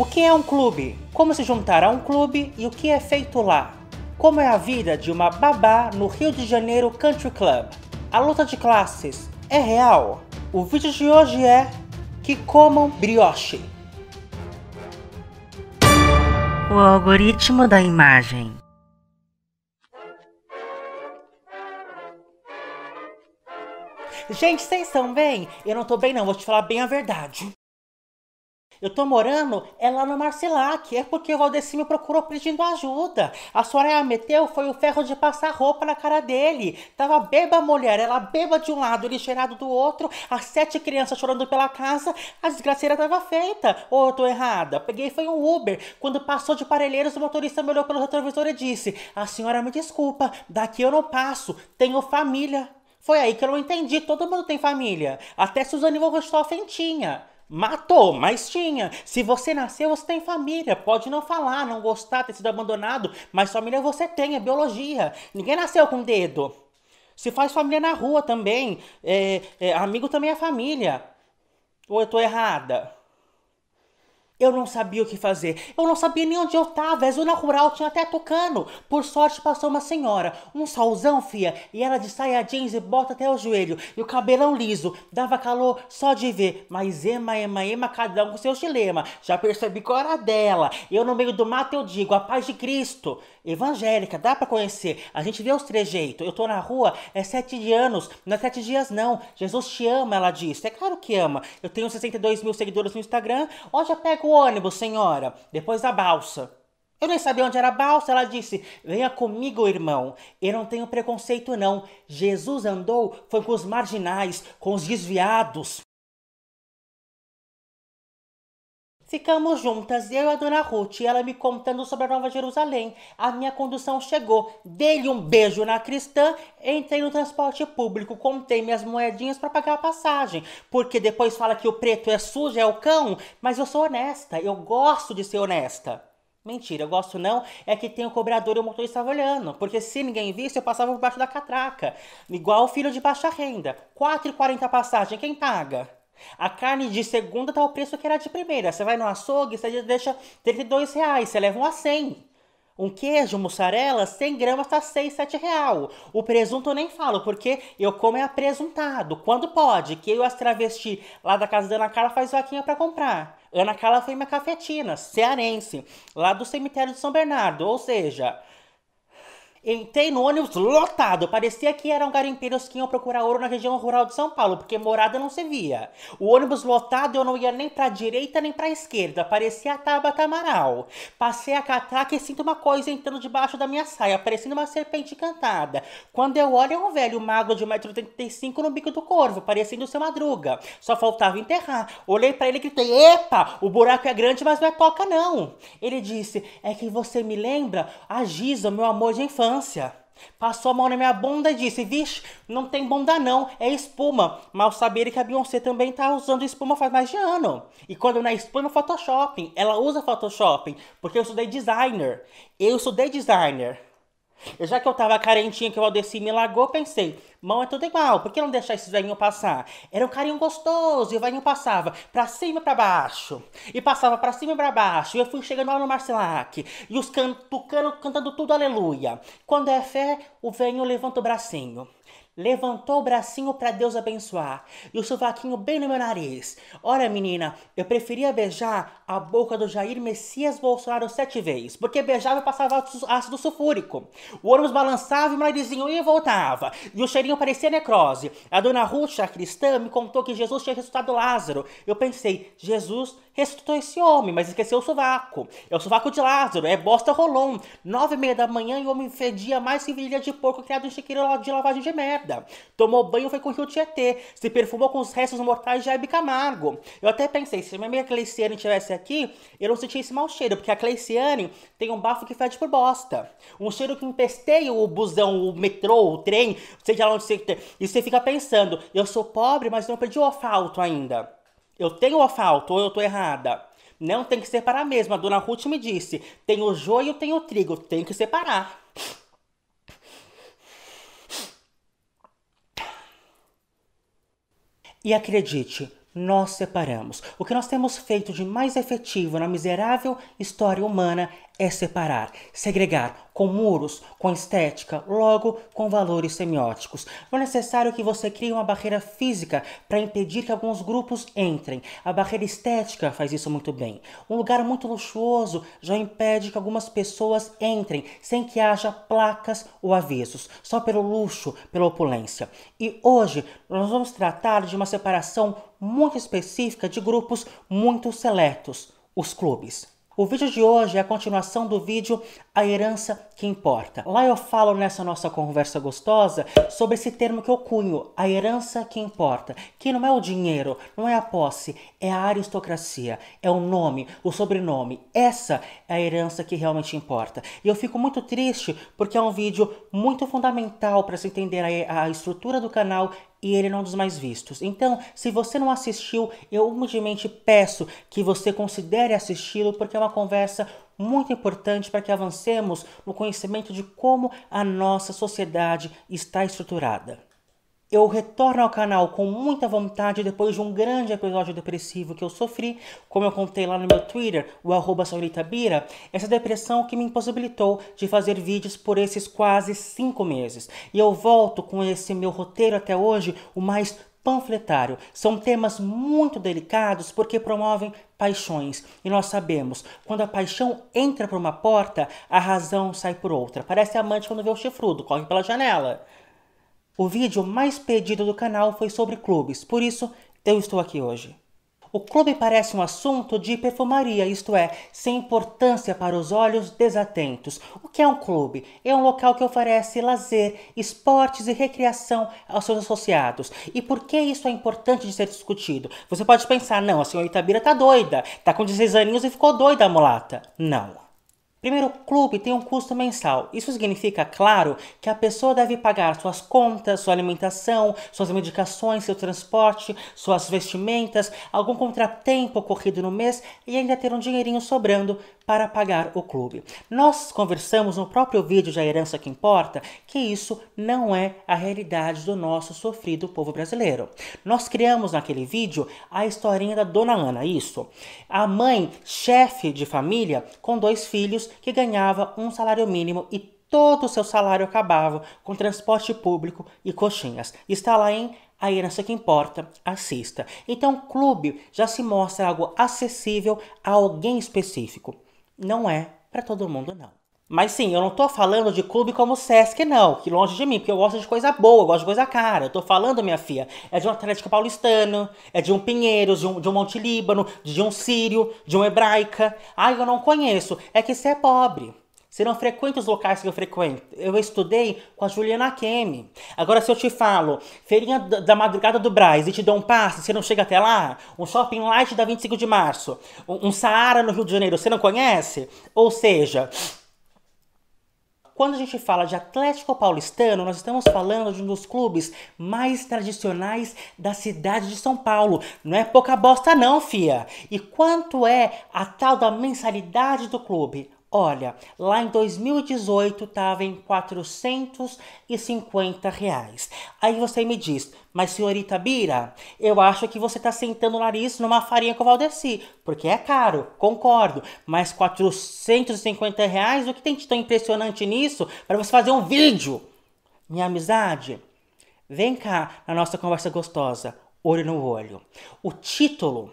O que é um clube? Como se juntar a um clube e o que é feito lá? Como é a vida de uma babá no Rio de Janeiro Country Club? A luta de classes é real? O vídeo de hoje é que comam brioche. O algoritmo da imagem. Gente, vocês estão bem? Eu não tô bem não, vou te falar bem a verdade. Eu tô morando é lá no Marcilac, é porque o Valdeci me procurou pedindo ajuda. A Soraya meteu foi o ferro de passar roupa na cara dele. Tava beba a mulher, ela beba de um lado, ele cheirado do outro, as sete crianças chorando pela casa, a desgraceira tava feita. Ou oh, eu tô errada? Peguei foi um Uber. Quando passou de Parelheiros, o motorista me olhou pelo retrovisor e disse: A senhora me desculpa, daqui eu não passo, tenho família. Foi aí que eu não entendi. Todo mundo tem família. Até Suzane von Richthofen tinha. Matou, mas tinha. Se você nasceu, você tem família. Pode não falar, não gostar, ter sido abandonado, mas família você tem, é biologia. Ninguém nasceu com dedo. Se faz família na rua também. É, é, amigo também é família. Ou eu tô errada? Eu não sabia o que fazer. Eu não sabia nem onde eu tava. É zona rural, tinha até tocando. Por sorte passou uma senhora, um solzão, fia, e ela de saia jeans e bota até o joelho, e o cabelão liso. Dava calor só de ver. Mas ema, ema, ema, cada um com seu dilema. Já percebi qual era dela. Eu no meio do mato eu digo, a paz de Cristo evangélica, dá para conhecer. A gente vê os trejeitos. Eu tô na rua, é sete anos, não é sete dias não. Jesus te ama, ela disse. É claro que ama. Eu tenho 62 mil seguidores no Instagram. hoje eu pego o ônibus, senhora? Depois da balsa. Eu nem sabia onde era a balsa. Ela disse: Venha comigo, irmão. Eu não tenho preconceito, não. Jesus andou, foi com os marginais, com os desviados. Ficamos juntas, eu e a dona Ruth, e ela me contando sobre a Nova Jerusalém. A minha condução chegou, dei-lhe um beijo na cristã, entrei no transporte público, contei minhas moedinhas para pagar a passagem, porque depois fala que o preto é sujo, é o cão, mas eu sou honesta, eu gosto de ser honesta. Mentira, eu gosto não, é que tem o cobrador e o motorista olhando, porque se ninguém visse, eu passava por baixo da catraca. Igual o filho de baixa renda, 4,40 a passagem, quem paga? A carne de segunda tá o preço que era de primeira. Você vai no açougue, você deixa 32 reais, você leva um a 100. Um queijo, mussarela, 100 gramas tá 6, 7 real. O presunto eu nem falo, porque eu como é apresuntado. Quando pode, que eu as travesti lá da casa da Ana Carla faz vaquinha para comprar. Ana Carla foi minha cafetina, cearense, lá do cemitério de São Bernardo. Ou seja, Entrei no ônibus lotado. Parecia que eram garimpeiros que iam procurar ouro na região rural de São Paulo, porque morada não se via. O ônibus lotado eu não ia nem pra direita nem pra esquerda. Parecia a Tabata Amaral. Passei a catraca e sinto uma coisa entrando debaixo da minha saia, parecendo uma serpente encantada. Quando eu olho é um velho magro de 135 m no bico do corvo, parecendo ser madruga. Só faltava enterrar. Olhei para ele e gritei: Epa! O buraco é grande, mas não é toca, não. Ele disse: É que você me lembra a Giza, meu amor de infância ignorância. Passou a mão na minha bunda e disse: Vixe, não tem bunda não, é espuma. Mal saber que a Beyoncé também tá usando espuma faz mais de ano. E quando na é espuma, é Photoshop. Ela usa Photoshop, porque eu estudei designer. Eu estudei designer já que eu tava carentinha que o Aldeci me lagou, pensei, mão é tudo igual, por que não deixar esses velhinhos passar? Era um carinho gostoso, e o velhinho passava pra cima e pra baixo, e passava pra cima e pra baixo, e eu fui chegando lá no Marcelac, e os cantucando, cantando tudo aleluia. Quando é fé, o velhinho levanta o bracinho. Levantou o bracinho para Deus abençoar e o sovaquinho bem no meu nariz. Ora, menina, eu preferia beijar a boca do Jair Messias Bolsonaro sete vezes, porque beijava e passava ácido sulfúrico. O ônibus balançava e o narizinho ia e voltava, e o cheirinho parecia necrose. A dona Ruth, a cristã, me contou que Jesus tinha ressuscitado Lázaro. Eu pensei, Jesus ressuscitou esse homem, mas esqueceu o sovaco. É o sovaco de Lázaro, é bosta rolon. Nove e meia da manhã e o homem fedia mais que virilha de porco criado em chiqueiro de lavagem de merda. Tomou banho foi com o Rio Tietê. Se perfumou com os restos mortais de Hebe Camargo. Eu até pensei, se minha amiga Cleiciane estivesse aqui, eu não sentia esse mau cheiro, porque a Cleiciane tem um bafo que fede por bosta. Um cheiro que empesteia o busão, o metrô, o trem, seja lá onde você... E você fica pensando, eu sou pobre, mas não perdi o asfalto ainda. Eu tenho o asfalto ou eu tô errada? Não tem que separar mesmo. A dona Ruth me disse: tem o joio, tem o trigo, tem que separar. E acredite, nós separamos. O que nós temos feito de mais efetivo na miserável história humana é separar, segregar com muros, com estética, logo com valores semióticos. Não é necessário que você crie uma barreira física para impedir que alguns grupos entrem. A barreira estética faz isso muito bem. Um lugar muito luxuoso já impede que algumas pessoas entrem sem que haja placas ou avisos, só pelo luxo, pela opulência. E hoje nós vamos tratar de uma separação muito específica de grupos muito seletos, os clubes. O vídeo de hoje é a continuação do vídeo A Herança que Importa. Lá eu falo nessa nossa conversa gostosa sobre esse termo que eu cunho, a herança que importa, que não é o dinheiro, não é a posse, é a aristocracia, é o nome, o sobrenome. Essa é a herança que realmente importa. E eu fico muito triste porque é um vídeo muito fundamental para se entender a, a estrutura do canal e ele não é um dos mais vistos. Então, se você não assistiu, eu humildemente peço que você considere assisti-lo, porque é uma conversa muito importante para que avancemos no conhecimento de como a nossa sociedade está estruturada eu retorno ao canal com muita vontade depois de um grande episódio depressivo que eu sofri, como eu contei lá no meu Twitter, o arroba Bira, essa depressão que me impossibilitou de fazer vídeos por esses quase cinco meses. E eu volto com esse meu roteiro até hoje, o mais panfletário. São temas muito delicados porque promovem paixões. E nós sabemos, quando a paixão entra por uma porta, a razão sai por outra. Parece amante quando vê o chifrudo, corre pela janela. O vídeo mais pedido do canal foi sobre clubes, por isso eu estou aqui hoje. O clube parece um assunto de perfumaria, isto é, sem importância para os olhos desatentos. O que é um clube? É um local que oferece lazer, esportes e recreação aos seus associados. E por que isso é importante de ser discutido? Você pode pensar, não, a senhora Itabira tá doida, tá com 16 aninhos e ficou doida a mulata. Não. Primeiro o clube tem um custo mensal. Isso significa, claro, que a pessoa deve pagar suas contas, sua alimentação, suas medicações, seu transporte, suas vestimentas, algum contratempo ocorrido no mês e ainda ter um dinheirinho sobrando para pagar o clube. Nós conversamos no próprio vídeo de A Herança que Importa que isso não é a realidade do nosso sofrido povo brasileiro. Nós criamos naquele vídeo a historinha da Dona Ana, isso. A mãe, chefe de família, com dois filhos que ganhava um salário mínimo e todo o seu salário acabava com transporte público e coxinhas. Está lá em a herança que importa, assista. Então, o clube já se mostra algo acessível a alguém específico. Não é para todo mundo, não. Mas sim, eu não tô falando de clube como o Sesc, não, que longe de mim, porque eu gosto de coisa boa, eu gosto de coisa cara. Eu tô falando, minha filha, é de um Atlético Paulistano, é de um Pinheiros, de um, de um Monte Líbano, de um Sírio, de um Hebraica. Ai, eu não conheço. É que você é pobre. Você não frequenta os locais que eu frequento. Eu estudei com a Juliana Kemi. Agora, se eu te falo, feirinha da madrugada do Braz e te dou um passe, você não chega até lá? Um shopping light da 25 de março, um, um Saara no Rio de Janeiro, você não conhece? Ou seja, quando a gente fala de Atlético Paulistano, nós estamos falando de um dos clubes mais tradicionais da cidade de São Paulo. Não é pouca bosta não, fia. E quanto é a tal da mensalidade do clube? Olha, lá em 2018 estava em 450 reais. Aí você me diz, mas senhorita Bira, eu acho que você está sentando o nariz numa farinha com o Valdeci, porque é caro, concordo. Mas 450 reais, o que tem de tão impressionante nisso para você fazer um vídeo? Minha amizade, vem cá na nossa conversa gostosa, olho no olho. O título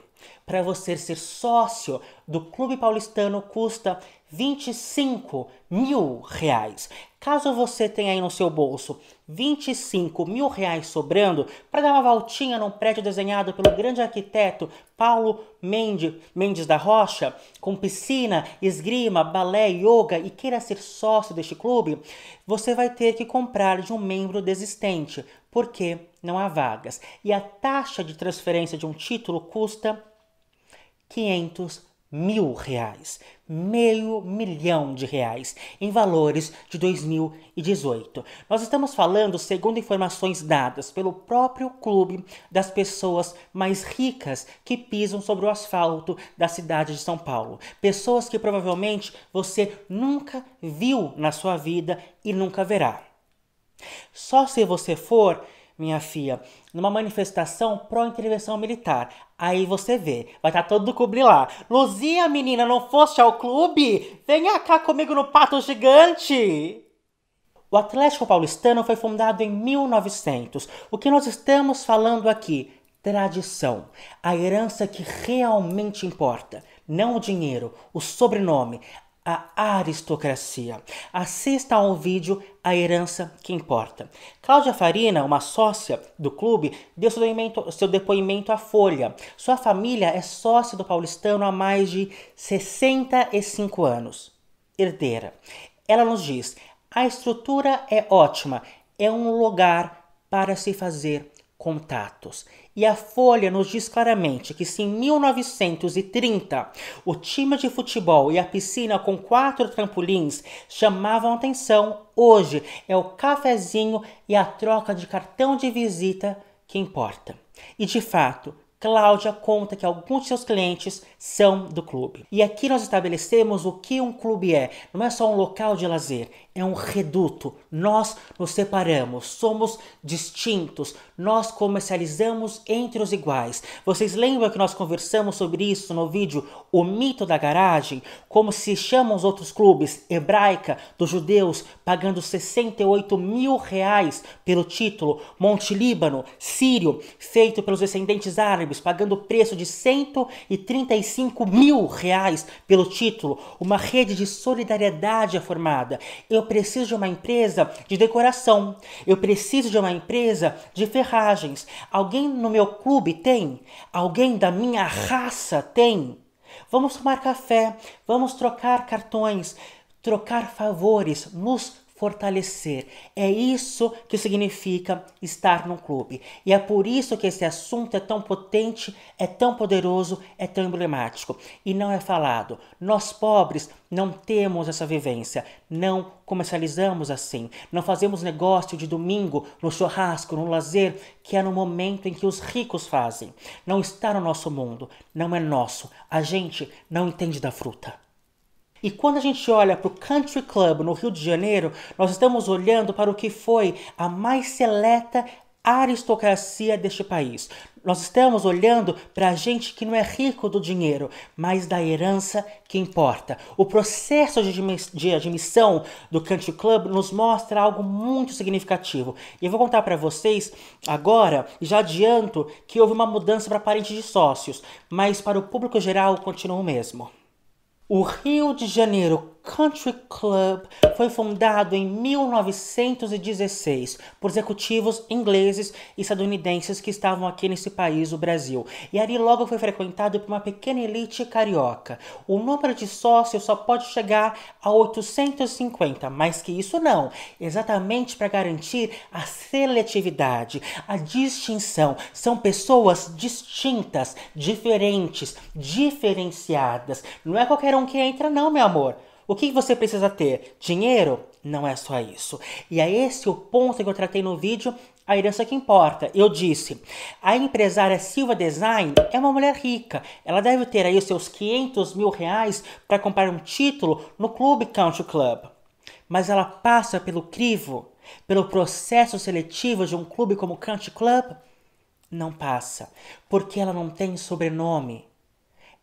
para você ser sócio do Clube Paulistano custa 25 mil reais. Caso você tenha aí no seu bolso 25 mil reais sobrando para dar uma voltinha num prédio desenhado pelo grande arquiteto Paulo Mendes, Mendes da Rocha, com piscina, esgrima, balé, yoga e queira ser sócio deste clube, você vai ter que comprar de um membro desistente, porque não há vagas. E a taxa de transferência de um título custa 500 mil reais, meio milhão de reais, em valores de 2018. Nós estamos falando, segundo informações dadas pelo próprio clube, das pessoas mais ricas que pisam sobre o asfalto da cidade de São Paulo. Pessoas que provavelmente você nunca viu na sua vida e nunca verá. Só se você for minha filha, numa manifestação pró-intervenção militar. Aí você vê, vai estar tá todo cobrir lá. Luzia, menina, não foste ao clube? Venha cá comigo no pato gigante! O Atlético Paulistano foi fundado em 1900. O que nós estamos falando aqui? Tradição. A herança que realmente importa. Não o dinheiro, o sobrenome, a aristocracia. Assista ao vídeo A Herança que Importa. Cláudia Farina, uma sócia do clube, deu seu depoimento, seu depoimento à Folha. Sua família é sócia do paulistano há mais de 65 anos. Herdeira. Ela nos diz: a estrutura é ótima, é um lugar para se fazer contatos. E a Folha nos diz claramente que se em 1930 o time de futebol e a piscina com quatro trampolins chamavam atenção, hoje é o cafezinho e a troca de cartão de visita que importa. E de fato, Cláudia conta que alguns de seus clientes são do clube. E aqui nós estabelecemos o que um clube é. Não é só um local de lazer, é um reduto. Nós nos separamos, somos distintos, nós comercializamos entre os iguais. Vocês lembram que nós conversamos sobre isso no vídeo O Mito da Garagem? Como se chamam os outros clubes? Hebraica, dos judeus, pagando 68 mil reais pelo título. Monte Líbano, sírio, feito pelos descendentes árabes, pagando o preço de 135 75 mil reais pelo título. Uma rede de solidariedade é formada. Eu preciso de uma empresa de decoração. Eu preciso de uma empresa de ferragens. Alguém no meu clube tem? Alguém da minha raça tem? Vamos tomar café, vamos trocar cartões, trocar favores, nos fortalecer. É isso que significa estar num clube. E é por isso que esse assunto é tão potente, é tão poderoso, é tão emblemático. E não é falado. Nós pobres não temos essa vivência, não comercializamos assim, não fazemos negócio de domingo, no churrasco, no lazer, que é no momento em que os ricos fazem. Não está no nosso mundo, não é nosso. A gente não entende da fruta. E quando a gente olha para o Country Club no Rio de Janeiro, nós estamos olhando para o que foi a mais seleta aristocracia deste país. Nós estamos olhando para a gente que não é rico do dinheiro, mas da herança que importa. O processo de admissão do Country Club nos mostra algo muito significativo. E eu vou contar para vocês agora, já adianto, que houve uma mudança para parentes de sócios, mas para o público geral continua o mesmo. O Rio de Janeiro Country Club foi fundado em 1916 por executivos ingleses e estadunidenses que estavam aqui nesse país, o Brasil. E ali logo foi frequentado por uma pequena elite carioca. O número de sócios só pode chegar a 850, mais que isso não, exatamente para garantir a seletividade, a distinção. São pessoas distintas, diferentes, diferenciadas. Não é qualquer um que entra, não, meu amor. O que você precisa ter? Dinheiro? Não é só isso. E é esse o ponto que eu tratei no vídeo a herança que importa. Eu disse, a empresária Silva Design é uma mulher rica. Ela deve ter aí os seus 500 mil reais para comprar um título no Clube Country Club. Mas ela passa pelo crivo, pelo processo seletivo de um clube como o Country Club? Não passa, porque ela não tem sobrenome.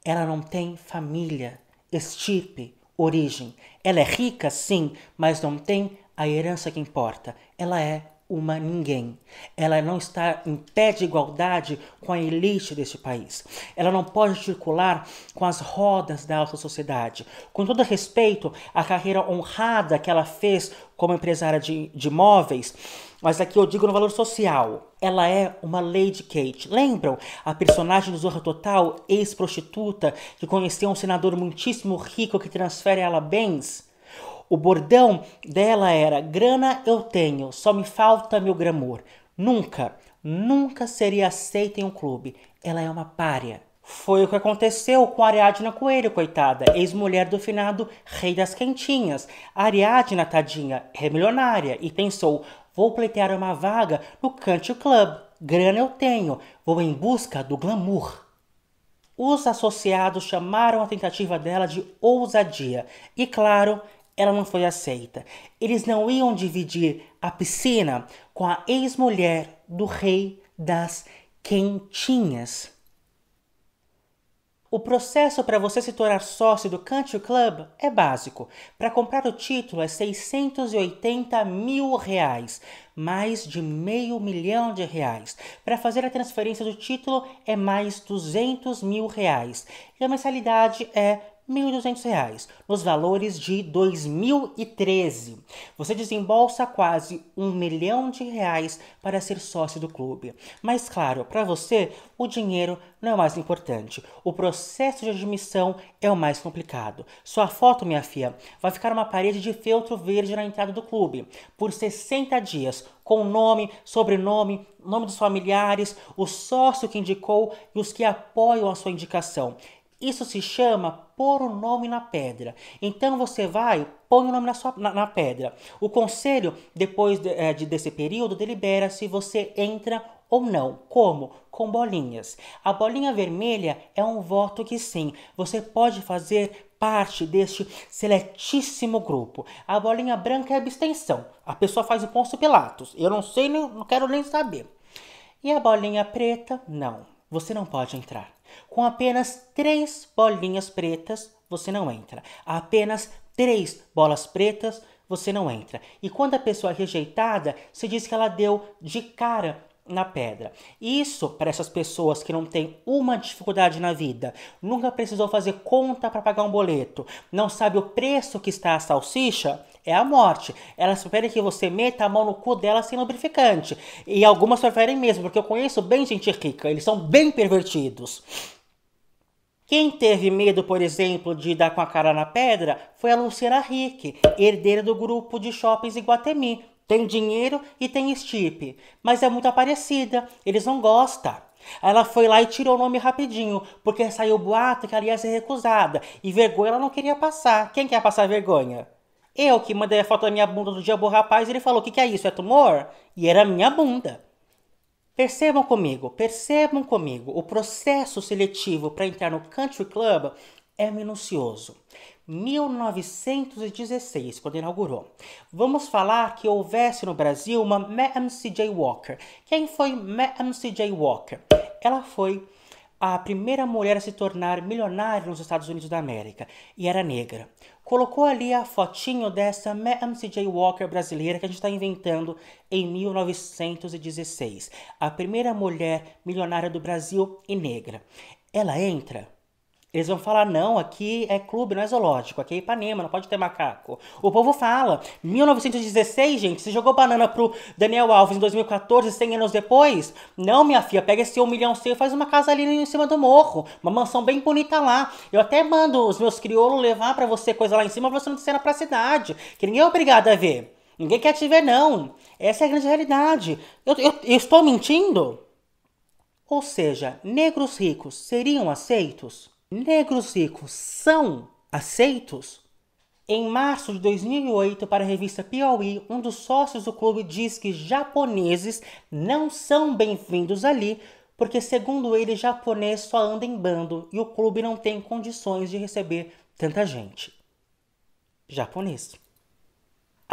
Ela não tem família, estirpe, origem. Ela é rica, sim, mas não tem a herança que importa. Ela é uma ninguém. Ela não está em pé de igualdade com a elite deste país. Ela não pode circular com as rodas da alta sociedade. Com todo respeito à carreira honrada que ela fez como empresária de, de imóveis, mas aqui eu digo no valor social. Ela é uma Lady Kate. Lembram? A personagem do Zorra Total, ex-prostituta, que conheceu um senador muitíssimo rico que transfere a ela bens? O bordão dela era: grana eu tenho, só me falta meu gramor. Nunca, nunca seria aceita em um clube. Ela é uma párea. Foi o que aconteceu com Ariadna Coelho, coitada, ex-mulher do finado Rei das Quentinhas. Ariadna, tadinha, é milionária e pensou: Vou pleitear uma vaga no Country Club. Grana eu tenho. Vou em busca do glamour. Os associados chamaram a tentativa dela de ousadia. E claro, ela não foi aceita. Eles não iam dividir a piscina com a ex-mulher do rei das quentinhas. O processo para você se tornar sócio do Country Club é básico. Para comprar o título é 680 mil reais, mais de meio milhão de reais. Para fazer a transferência do título é mais 200 mil reais. E a mensalidade é R$ 1.200, nos valores de 2013. Você desembolsa quase um milhão de reais para ser sócio do clube. Mas claro, para você, o dinheiro não é o mais importante. O processo de admissão é o mais complicado. Sua foto, minha filha, vai ficar uma parede de feltro verde na entrada do clube por 60 dias, com nome, sobrenome, nome dos familiares, o sócio que indicou e os que apoiam a sua indicação. Isso se chama pôr o nome na pedra. Então você vai, põe o nome na, sua, na, na pedra. O conselho, depois de, eh, de, desse período, delibera se você entra ou não. Como? Com bolinhas. A bolinha vermelha é um voto que sim, você pode fazer parte deste seletíssimo grupo. A bolinha branca é abstenção. A pessoa faz o Ponço Pilatos. Eu não sei, nem, não quero nem saber. E a bolinha preta, não. Você não pode entrar. Com apenas três bolinhas pretas, você não entra. Apenas três bolas pretas, você não entra. E quando a pessoa é rejeitada, se diz que ela deu de cara na pedra. Isso para essas pessoas que não têm uma dificuldade na vida, nunca precisou fazer conta para pagar um boleto, não sabe o preço que está a salsicha, é a morte. Elas preferem que você meta a mão no cu dela sem lubrificante. E algumas preferem mesmo, porque eu conheço bem gente rica, eles são bem pervertidos. Quem teve medo, por exemplo, de dar com a cara na pedra foi a Luciana Rick, herdeira do grupo de shoppings Iguatemi. Tem dinheiro e tem estipe, mas é muito aparecida, eles não gostam. Ela foi lá e tirou o nome rapidinho, porque saiu o boato que ela ia ser recusada. E vergonha ela não queria passar. Quem quer passar vergonha? Eu que mandei a foto da minha bunda do dia do rapaz, ele falou: o que, que é isso? É tumor? E era minha bunda. Percebam comigo, percebam comigo, o processo seletivo para entrar no Country Club é minucioso. 1916, quando inaugurou. Vamos falar que houvesse no Brasil uma Madame C.J. Walker. Quem foi Madame C.J. Walker? Ela foi a primeira mulher a se tornar milionária nos Estados Unidos da América e era negra colocou ali a fotinho dessa MCJ Walker brasileira que a gente está inventando em 1916. A primeira mulher milionária do Brasil e negra. Ela entra eles vão falar, não, aqui é clube, não é zoológico, aqui é Ipanema, não pode ter macaco. O povo fala, 1916, gente, se jogou banana pro Daniel Alves em 2014, 100 anos depois? Não, minha filha, pega esse um milhão seu e faz uma casa ali em cima do morro, uma mansão bem bonita lá. Eu até mando os meus crioulos levar para você coisa lá em cima pra você não descer pra cidade, que ninguém é obrigado a ver. Ninguém quer te ver, não. Essa é a grande realidade. eu, eu, eu estou mentindo? Ou seja, negros ricos seriam aceitos? Negros ricos são aceitos? Em março de 2008, para a revista Piauí, um dos sócios do clube diz que japoneses não são bem-vindos ali, porque, segundo ele, japonês só anda em bando e o clube não tem condições de receber tanta gente. Japonês.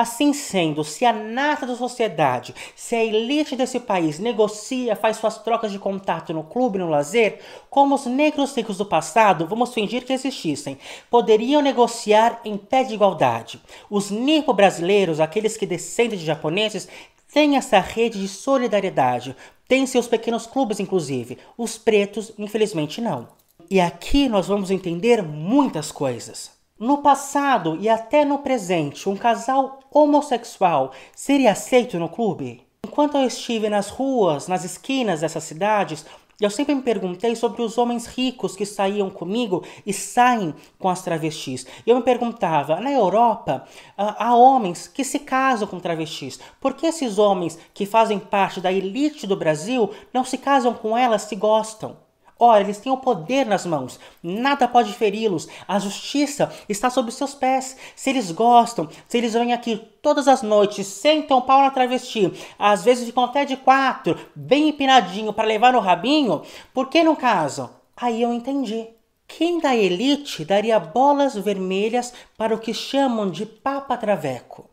Assim sendo, se a nata da sociedade, se a elite desse país negocia, faz suas trocas de contato no clube, no lazer, como os negros ricos do passado, vamos fingir que existissem, poderiam negociar em pé de igualdade. Os nipo-brasileiros, aqueles que descendem de japoneses, têm essa rede de solidariedade, têm seus pequenos clubes, inclusive. Os pretos, infelizmente, não. E aqui nós vamos entender muitas coisas. No passado e até no presente, um casal homossexual seria aceito no clube? Enquanto eu estive nas ruas, nas esquinas dessas cidades, eu sempre me perguntei sobre os homens ricos que saíam comigo e saem com as travestis. Eu me perguntava, na Europa ah, há homens que se casam com travestis. Por que esses homens que fazem parte da elite do Brasil não se casam com elas se gostam? Ora, eles têm o poder nas mãos, nada pode feri-los, a justiça está sob os seus pés. Se eles gostam, se eles vêm aqui todas as noites, sentam o pau na travesti, às vezes ficam até de quatro, bem empinadinho para levar no rabinho, por que não casam? Aí eu entendi. Quem da elite daria bolas vermelhas para o que chamam de papa traveco?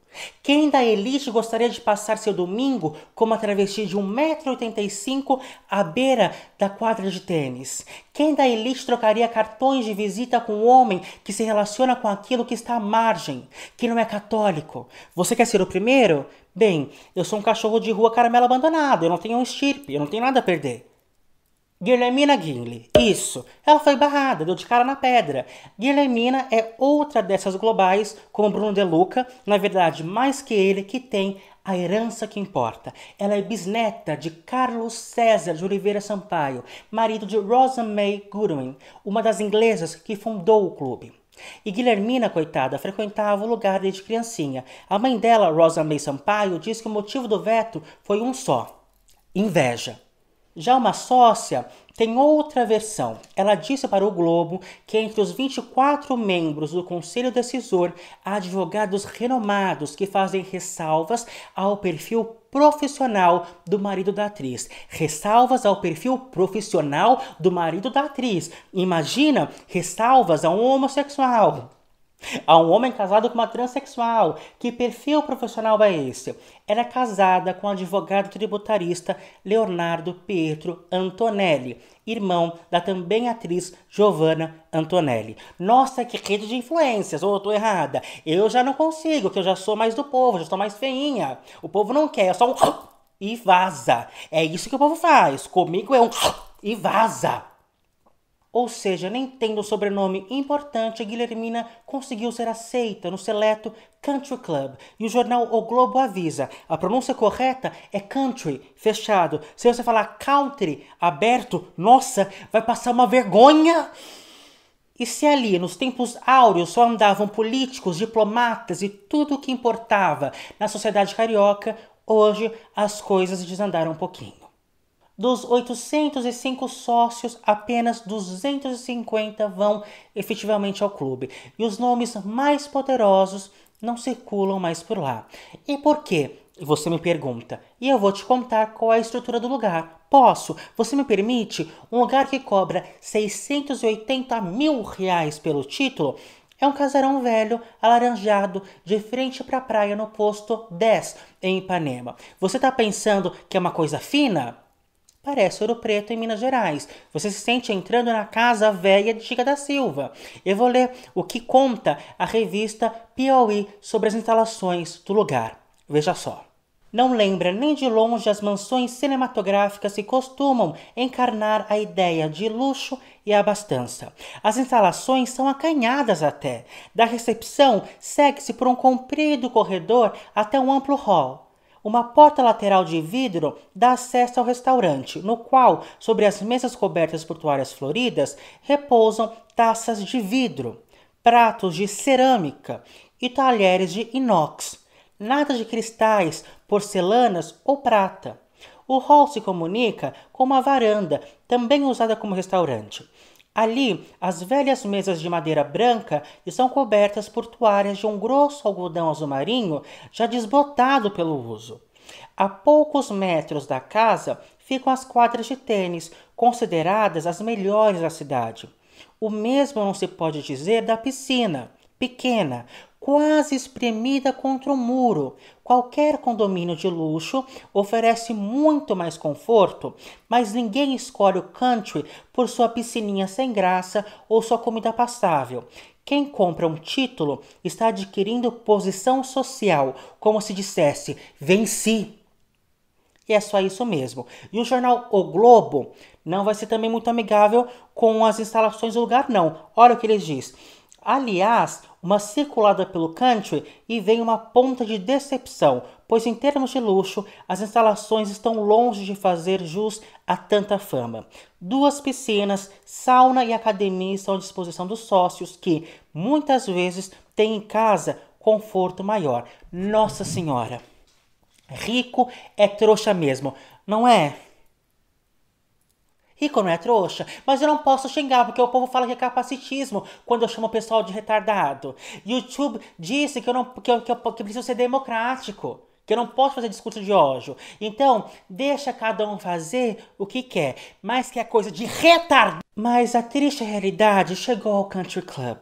Quem da elite gostaria de passar seu domingo como a travesti de 1,85m à beira da quadra de tênis? Quem da elite trocaria cartões de visita com um homem que se relaciona com aquilo que está à margem, que não é católico? Você quer ser o primeiro? Bem, eu sou um cachorro de rua caramelo abandonado, eu não tenho um estirpe, eu não tenho nada a perder. Guilhermina Guinle, isso. Ela foi barrada, deu de cara na pedra. Guilhermina é outra dessas globais, como Bruno De Luca, na verdade, mais que ele, que tem a herança que importa. Ela é bisneta de Carlos César de Oliveira Sampaio, marido de Rosa May Goodwin, uma das inglesas que fundou o clube. E Guilhermina, coitada, frequentava o lugar desde criancinha. A mãe dela, Rosa May Sampaio, diz que o motivo do veto foi um só: inveja. Já uma sócia tem outra versão. Ela disse para o Globo que entre os 24 membros do conselho decisor há advogados renomados que fazem ressalvas ao perfil profissional do marido da atriz. Ressalvas ao perfil profissional do marido da atriz. Imagina ressalvas a um homossexual. A um homem casado com uma transexual. Que perfil profissional é esse? Era é casada com o advogado tributarista Leonardo Pietro Antonelli, irmão da também atriz Giovanna Antonelli. Nossa, que rede de influências! Ou oh, eu tô errada? Eu já não consigo, que eu já sou mais do povo, já sou mais feinha. O povo não quer, é só um e vaza. É isso que o povo faz. Comigo é um e vaza. Ou seja, nem tendo um sobrenome importante, Guilhermina conseguiu ser aceita no seleto Country Club. E o jornal O Globo avisa: a pronúncia correta é country, fechado. Se você falar country, aberto, nossa, vai passar uma vergonha! E se ali, nos tempos áureos, só andavam políticos, diplomatas e tudo o que importava na sociedade carioca, hoje as coisas desandaram um pouquinho. Dos 805 sócios, apenas 250 vão efetivamente ao clube. E os nomes mais poderosos não circulam mais por lá. E por quê? Você me pergunta, e eu vou te contar qual é a estrutura do lugar. Posso? Você me permite? Um lugar que cobra 680 mil reais pelo título é um casarão velho, alaranjado, de frente para a praia no posto 10, em Ipanema. Você está pensando que é uma coisa fina? Parece Ouro Preto em Minas Gerais. Você se sente entrando na casa velha de Chica da Silva. Eu vou ler o que conta a revista Piauí sobre as instalações do lugar. Veja só. Não lembra nem de longe as mansões cinematográficas que costumam encarnar a ideia de luxo e abastança. As instalações são acanhadas até. Da recepção, segue-se por um comprido corredor até um amplo hall uma porta lateral de vidro dá acesso ao restaurante, no qual, sobre as mesas cobertas por toalhas floridas, repousam taças de vidro, pratos de cerâmica e talheres de inox. Nada de cristais, porcelanas ou prata. O hall se comunica com uma varanda, também usada como restaurante. Ali, as velhas mesas de madeira branca estão cobertas por toalhas de um grosso algodão azul marinho, já desbotado pelo uso. A poucos metros da casa ficam as quadras de tênis, consideradas as melhores da cidade. O mesmo não se pode dizer da piscina, pequena, quase espremida contra o muro. Qualquer condomínio de luxo oferece muito mais conforto, mas ninguém escolhe o country por sua piscininha sem graça ou sua comida pastável. Quem compra um título está adquirindo posição social, como se dissesse: venci. E é só isso mesmo. E o jornal O Globo não vai ser também muito amigável com as instalações do lugar, não. Olha o que ele diz. Aliás, uma circulada pelo country e vem uma ponta de decepção, pois em termos de luxo, as instalações estão longe de fazer jus a tanta fama. Duas piscinas, sauna e academia estão à disposição dos sócios que, muitas vezes, têm em casa conforto maior. Nossa Senhora! Rico é trouxa mesmo, não é? Rico não é trouxa, mas eu não posso xingar porque o povo fala que é capacitismo quando eu chamo o pessoal de retardado. YouTube disse que eu, não, que eu, que eu, que eu preciso ser democrático que eu não posso fazer discurso de ódio. Então, deixa cada um fazer o que quer, mas que é coisa de retardado. Mas a triste realidade chegou ao Country Club.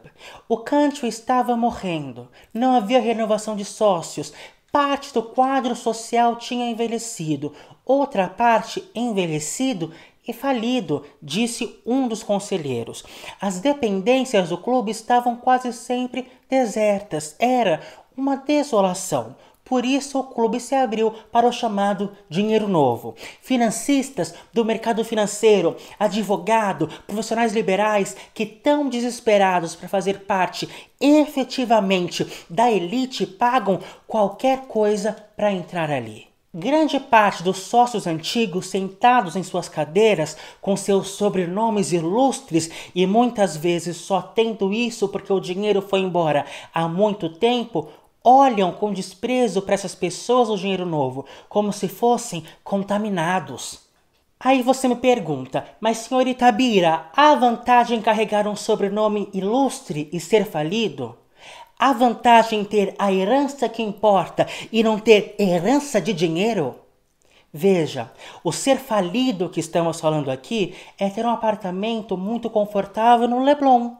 O country estava morrendo, não havia renovação de sócios, parte do quadro social tinha envelhecido, outra parte envelhecido e falido, disse um dos conselheiros. As dependências do clube estavam quase sempre desertas, era uma desolação. Por isso, o clube se abriu para o chamado dinheiro novo. Financistas do mercado financeiro, advogado, profissionais liberais que tão desesperados para fazer parte efetivamente da elite pagam qualquer coisa para entrar ali. Grande parte dos sócios antigos, sentados em suas cadeiras, com seus sobrenomes ilustres e muitas vezes só tendo isso porque o dinheiro foi embora há muito tempo, olham com desprezo para essas pessoas o dinheiro novo, como se fossem contaminados. Aí você me pergunta, mas senhor Itabira, há vantagem em carregar um sobrenome ilustre e ser falido? Há vantagem em ter a herança que importa e não ter herança de dinheiro? Veja, o ser falido que estamos falando aqui é ter um apartamento muito confortável no Leblon,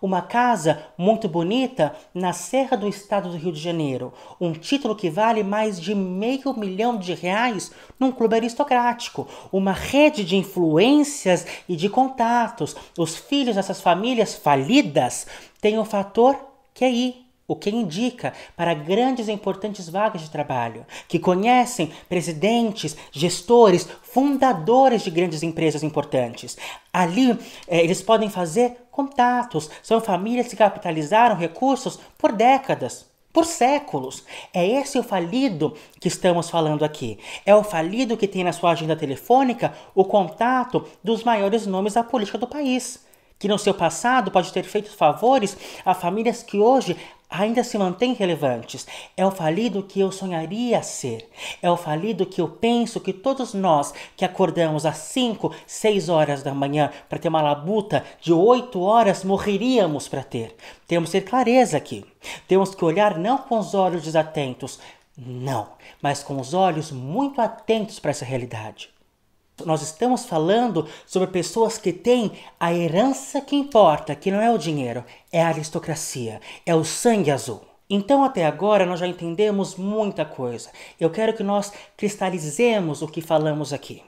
uma casa muito bonita na Serra do Estado do Rio de Janeiro, um título que vale mais de meio milhão de reais num clube aristocrático, uma rede de influências e de contatos. Os filhos dessas famílias falidas têm o um fator QI, o que indica para grandes e importantes vagas de trabalho, que conhecem presidentes, gestores, fundadores de grandes empresas importantes. Ali eh, eles podem fazer contatos, são famílias que capitalizaram recursos por décadas. Por séculos. É esse o falido que estamos falando aqui. É o falido que tem na sua agenda telefônica o contato dos maiores nomes da política do país que no seu passado pode ter feito favores a famílias que hoje ainda se assim, mantêm relevantes. É o falido que eu sonharia ser. É o falido que eu penso que todos nós que acordamos às 5, 6 horas da manhã para ter uma labuta de 8 horas morreríamos para ter. Temos que ter clareza aqui. Temos que olhar não com os olhos desatentos, não, mas com os olhos muito atentos para essa realidade nós estamos falando sobre pessoas que têm a herança que importa, que não é o dinheiro, é a aristocracia, é o sangue azul. Então, até agora, nós já entendemos muita coisa. Eu quero que nós cristalizemos o que falamos aqui.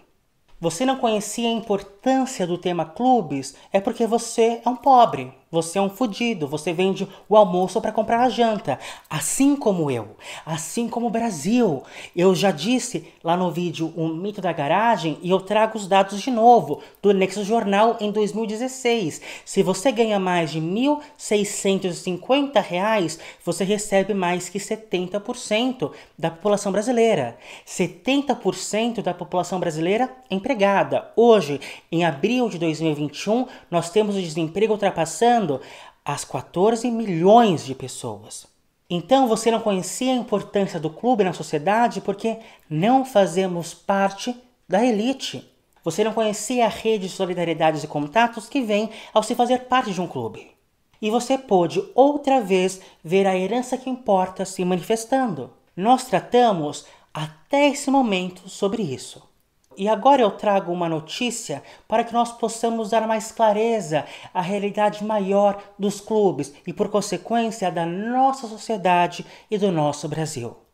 Você não conhecia a importância do tema clubes é porque você é um pobre, você é um fudido, você vende o almoço para comprar a janta, assim como eu, assim como o Brasil. Eu já disse lá no vídeo O Mito da Garagem e eu trago os dados de novo do Nexo Jornal em 2016. Se você ganha mais de R$ 1.650, reais, você recebe mais que 70% da população brasileira. 70% da população brasileira é empregada. Hoje, em abril de 2021, nós temos o desemprego ultrapassando chegando às 14 milhões de pessoas. Então você não conhecia a importância do clube na sociedade porque não fazemos parte da elite. Você não conhecia a rede de solidariedades e contatos que vem ao se fazer parte de um clube. E você pôde outra vez ver a herança que importa se manifestando. Nós tratamos até esse momento sobre isso. E agora eu trago uma notícia para que nós possamos dar mais clareza à realidade maior dos clubes e, por consequência, da nossa sociedade e do nosso Brasil.